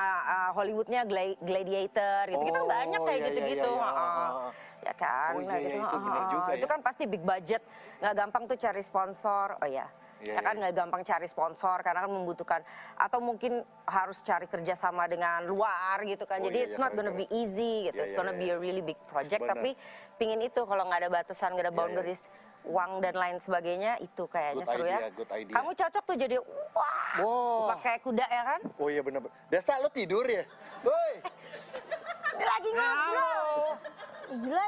uh, Hollywoodnya Gladiator gitu. Oh, kita banyak kayak iya, iya, gitu-gitu. Iya, iya, iya, iya. Ya kan. Oh, iya, iya gitu. itu oh, juga. Itu ya. kan pasti big budget, nggak gampang tuh cari sponsor. Oh ya yeah, ya kan iya. nggak yeah. gampang cari sponsor karena kan membutuhkan atau mungkin harus cari kerjasama dengan luar gitu kan. Oh, Jadi yeah, it's yeah, not gonna yeah. be easy gitu, yeah, it's iya, gonna yeah, be a iya. really big project. Bener. Tapi pingin itu kalau nggak ada batasan, nggak ada boundaries. Yeah, yeah uang dan lain sebagainya itu kayaknya good seru ya. idea, ya. Good idea. Kamu cocok tuh jadi wah wow. pakai kuda ya kan? Oh iya benar. Desta lo tidur ya? Woi. lagi ngobrol. Gila ya.